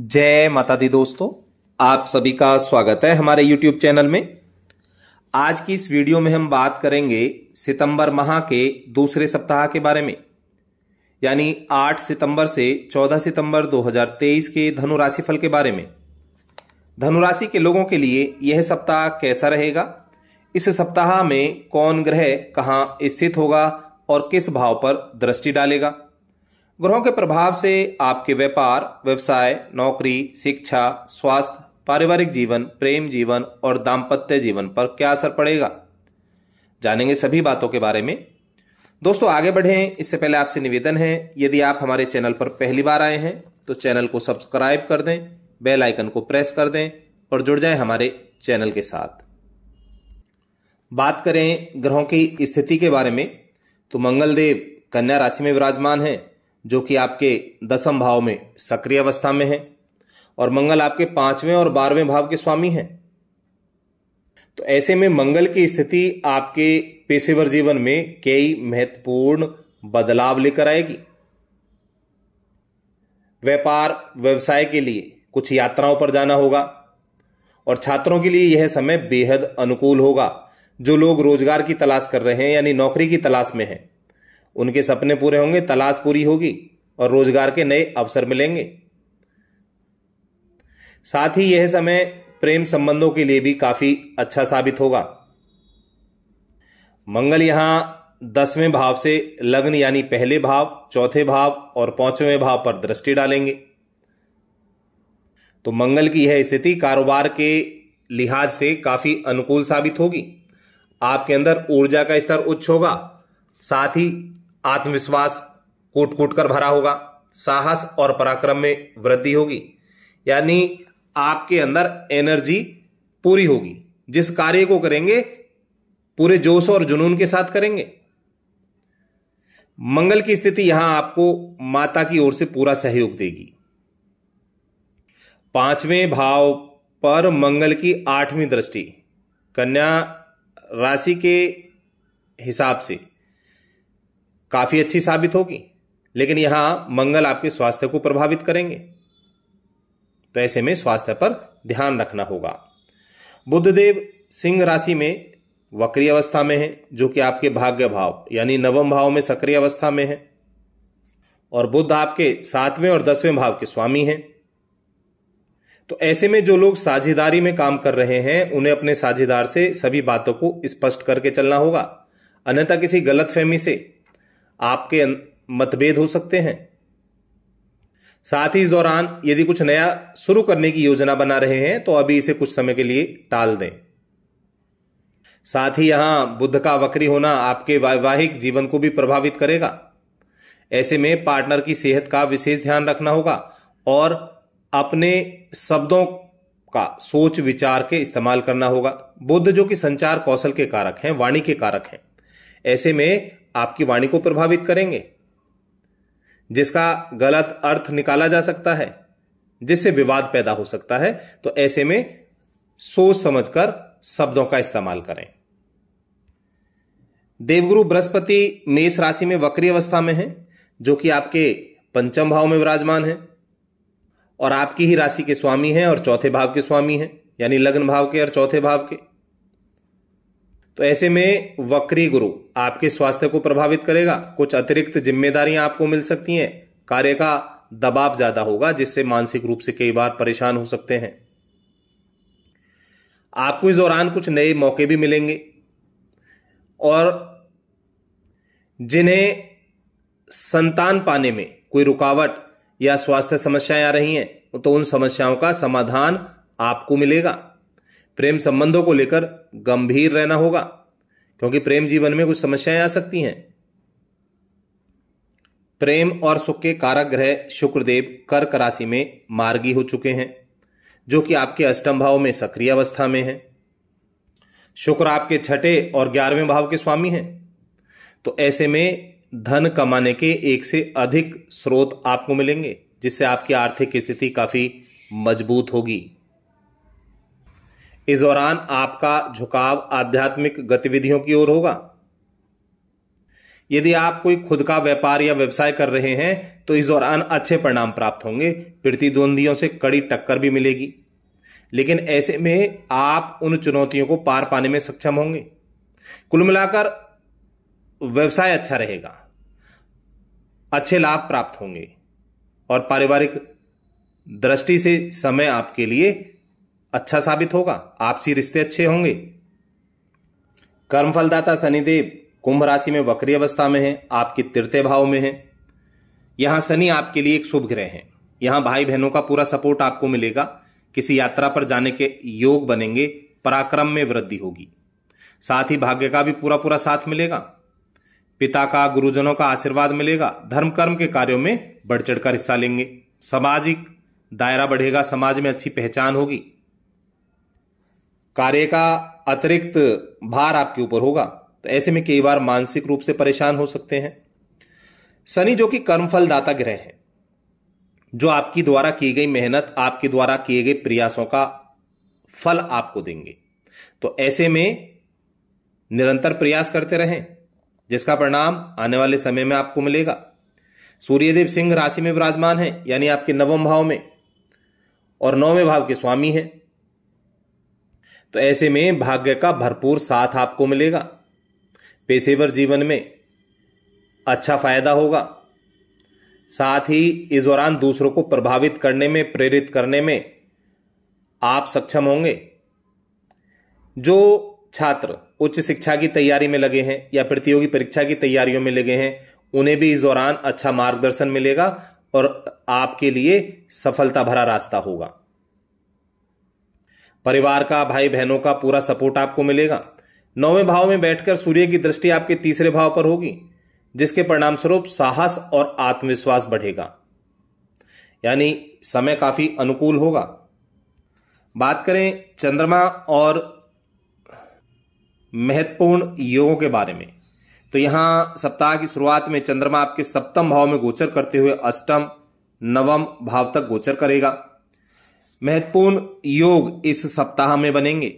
जय माता दी दोस्तों आप सभी का स्वागत है हमारे YouTube चैनल में आज की इस वीडियो में हम बात करेंगे सितंबर माह के दूसरे सप्ताह के बारे में यानी 8 सितंबर से 14 सितंबर 2023 के धनु राशि फल के बारे में धनु राशि के लोगों के लिए यह सप्ताह कैसा रहेगा इस सप्ताह में कौन ग्रह कहाँ स्थित होगा और किस भाव पर दृष्टि डालेगा ग्रहों के प्रभाव से आपके व्यापार व्यवसाय नौकरी शिक्षा स्वास्थ्य पारिवारिक जीवन प्रेम जीवन और दाम्पत्य जीवन पर क्या असर पड़ेगा जानेंगे सभी बातों के बारे में दोस्तों आगे बढ़ें इससे पहले आपसे निवेदन है यदि आप हमारे चैनल पर पहली बार आए हैं तो चैनल को सब्सक्राइब कर दें बेल आइकन को प्रेस कर दें और जुड़ जाएं हमारे चैनल के साथ बात करें ग्रहों की स्थिति के बारे में तो मंगलदेव कन्या राशि में विराजमान है जो कि आपके दसम भाव में सक्रिय अवस्था में है और मंगल आपके पांचवें और बारहवें भाव के स्वामी हैं तो ऐसे में मंगल की स्थिति आपके पेशेवर जीवन में कई महत्वपूर्ण बदलाव लेकर आएगी व्यापार व्यवसाय के लिए कुछ यात्राओं पर जाना होगा और छात्रों के लिए यह समय बेहद अनुकूल होगा जो लोग रोजगार की तलाश कर रहे हैं यानी नौकरी की तलाश में हैं उनके सपने पूरे होंगे तलाश पूरी होगी और रोजगार के नए अवसर मिलेंगे साथ ही यह समय प्रेम संबंधों के लिए भी काफी अच्छा साबित होगा मंगल यहां दसवें भाव से लग्न यानी पहले भाव चौथे भाव और पांचवें भाव पर दृष्टि डालेंगे तो मंगल की यह स्थिति कारोबार के लिहाज से काफी अनुकूल साबित होगी आपके अंदर ऊर्जा का स्तर उच्च होगा साथ ही आत्मविश्वास कूट कूट कर भरा होगा साहस और पराक्रम में वृद्धि होगी यानी आपके अंदर एनर्जी पूरी होगी जिस कार्य को करेंगे पूरे जोश और जुनून के साथ करेंगे मंगल की स्थिति यहां आपको माता की ओर से पूरा सहयोग देगी पांचवें भाव पर मंगल की आठवीं दृष्टि कन्या राशि के हिसाब से काफी अच्छी साबित होगी लेकिन यहां मंगल आपके स्वास्थ्य को प्रभावित करेंगे तो ऐसे में स्वास्थ्य पर ध्यान रखना होगा बुद्धदेव सिंह राशि में वक्री अवस्था में है जो कि आपके भाग्य भाव यानी नवम भाव में सक्रिय अवस्था में है और बुद्ध आपके सातवें और दसवें भाव के स्वामी हैं तो ऐसे में जो लोग साझेदारी में काम कर रहे हैं उन्हें अपने साझेदार से सभी बातों को स्पष्ट करके चलना होगा अन्यथा किसी गलत फहमी से आपके मतभेद हो सकते हैं साथ ही इस दौरान यदि कुछ नया शुरू करने की योजना बना रहे हैं तो अभी इसे कुछ समय के लिए टाल दें साथ ही यहां बुद्ध का वक्री होना आपके वैवाहिक जीवन को भी प्रभावित करेगा ऐसे में पार्टनर की सेहत का विशेष ध्यान रखना होगा और अपने शब्दों का सोच विचार के इस्तेमाल करना होगा बुद्ध जो कि संचार कौशल के कारक हैं वाणी के कारक हैं ऐसे में आपकी वाणी को प्रभावित करेंगे जिसका गलत अर्थ निकाला जा सकता है जिससे विवाद पैदा हो सकता है तो ऐसे में सोच समझकर शब्दों का इस्तेमाल करें देवगुरु बृहस्पति मेष राशि में वक्री अवस्था में है जो कि आपके पंचम भाव में विराजमान है और आपकी ही राशि के स्वामी हैं और चौथे भाव के स्वामी हैं यानी लग्न भाव के और चौथे भाव के तो ऐसे में वक्री गुरु आपके स्वास्थ्य को प्रभावित करेगा कुछ अतिरिक्त जिम्मेदारियां आपको मिल सकती हैं कार्य का दबाव ज्यादा होगा जिससे मानसिक रूप से कई बार परेशान हो सकते हैं आपको इस दौरान कुछ नए मौके भी मिलेंगे और जिन्हें संतान पाने में कोई रुकावट या स्वास्थ्य समस्याएं आ रही हैं तो उन समस्याओं का समाधान आपको मिलेगा प्रेम संबंधों को लेकर गंभीर रहना होगा क्योंकि प्रेम जीवन में कुछ समस्याएं आ सकती हैं प्रेम और सुख के कारक ग्रह शुक्रदेव कर्क राशि में मार्गी हो चुके हैं जो कि आपके अष्टम भाव में सक्रिय अवस्था में है शुक्र आपके छठे और ग्यारहवें भाव के स्वामी हैं तो ऐसे में धन कमाने के एक से अधिक स्रोत आपको मिलेंगे जिससे आपकी आर्थिक स्थिति काफी मजबूत होगी इस दौरान आपका झुकाव आध्यात्मिक गतिविधियों की ओर होगा यदि आप कोई खुद का व्यापार या व्यवसाय कर रहे हैं तो इस दौरान अच्छे परिणाम प्राप्त होंगे प्रतिद्वंदियों से कड़ी टक्कर भी मिलेगी लेकिन ऐसे में आप उन चुनौतियों को पार पाने में सक्षम होंगे कुल मिलाकर व्यवसाय अच्छा रहेगा अच्छे लाभ प्राप्त होंगे और पारिवारिक दृष्टि से समय आपके लिए अच्छा साबित होगा आपसी रिश्ते अच्छे होंगे कर्मफलदाता शनिदेव कुंभ राशि में वक्री अवस्था में है आपके तृतीय भाव में है यहां शनि आपके लिए एक शुभ ग्रह है यहां भाई बहनों का पूरा सपोर्ट आपको मिलेगा किसी यात्रा पर जाने के योग बनेंगे पराक्रम में वृद्धि होगी साथ ही भाग्य का भी पूरा पूरा साथ मिलेगा पिता का गुरुजनों का आशीर्वाद मिलेगा धर्म कर्म के कार्यों में बढ़ चढ़कर हिस्सा लेंगे सामाजिक दायरा बढ़ेगा समाज में अच्छी पहचान होगी कार्य का अतिरिक्त भार आपके ऊपर होगा तो ऐसे में कई बार मानसिक रूप से परेशान हो सकते हैं शनि जो कि कर्म फलदाता ग्रह है जो आपकी द्वारा की गई मेहनत आपके द्वारा किए गए प्रयासों का फल आपको देंगे तो ऐसे में निरंतर प्रयास करते रहें जिसका परिणाम आने वाले समय में आपको मिलेगा सूर्यदेव सिंह राशि में विराजमान है यानी आपके नवम भाव में और नौवें भाव के स्वामी हैं तो ऐसे में भाग्य का भरपूर साथ आपको मिलेगा पेशेवर जीवन में अच्छा फायदा होगा साथ ही इस दौरान दूसरों को प्रभावित करने में प्रेरित करने में आप सक्षम होंगे जो छात्र उच्च शिक्षा की तैयारी में लगे हैं या प्रतियोगी परीक्षा की तैयारियों में लगे हैं उन्हें भी इस दौरान अच्छा मार्गदर्शन मिलेगा और आपके लिए सफलता भरा रास्ता होगा परिवार का भाई बहनों का पूरा सपोर्ट आपको मिलेगा नौवें भाव में बैठकर सूर्य की दृष्टि आपके तीसरे भाव पर होगी जिसके परिणाम स्वरूप साहस और आत्मविश्वास बढ़ेगा यानी समय काफी अनुकूल होगा बात करें चंद्रमा और महत्वपूर्ण योगों के बारे में तो यहां सप्ताह की शुरुआत में चंद्रमा आपके सप्तम भाव में गोचर करते हुए अष्टम नवम भाव तक गोचर करेगा महत्वपूर्ण योग इस सप्ताह में बनेंगे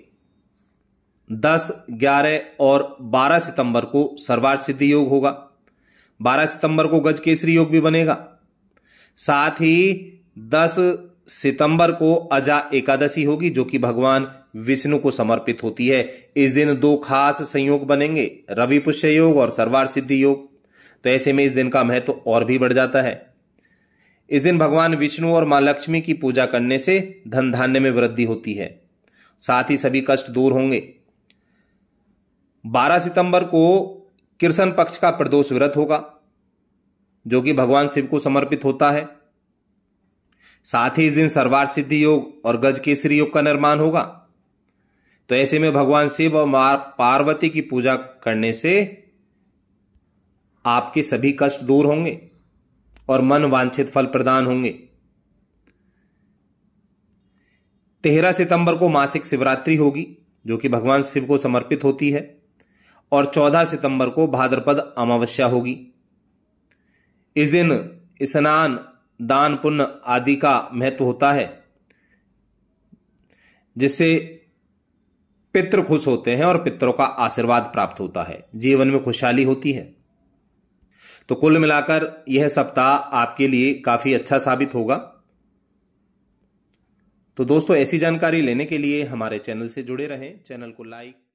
10, 11 और 12 सितंबर को सर्वार सिद्धि योग होगा 12 सितंबर को गज केसरी योग भी बनेगा साथ ही 10 सितंबर को अजा एकादशी होगी जो कि भगवान विष्णु को समर्पित होती है इस दिन दो खास संयोग बनेंगे रवि पुष्य योग और सर्वार सिद्धि योग तो ऐसे में इस दिन का महत्व तो और भी बढ़ जाता है इस दिन भगवान विष्णु और मां लक्ष्मी की पूजा करने से धन धान्य में वृद्धि होती है साथ ही सभी कष्ट दूर होंगे 12 सितंबर को किरसन पक्ष का प्रदोष व्रत होगा जो कि भगवान शिव को समर्पित होता है साथ ही इस दिन सर्वार सिद्धि योग और गज केसरी योग का निर्माण होगा तो ऐसे में भगवान शिव और पार्वती की पूजा करने से आपके सभी कष्ट दूर होंगे और मन वांछित फल प्रदान होंगे तेरह सितंबर को मासिक शिवरात्रि होगी जो कि भगवान शिव को समर्पित होती है और चौदह सितंबर को भाद्रपद अमावस्या होगी इस दिन स्नान दान पुण्य आदि का महत्व होता है जिससे पितृ खुश होते हैं और पितरों का आशीर्वाद प्राप्त होता है जीवन में खुशहाली होती है तो कुल मिलाकर यह सप्ताह आपके लिए काफी अच्छा साबित होगा तो दोस्तों ऐसी जानकारी लेने के लिए हमारे चैनल से जुड़े रहें चैनल को लाइक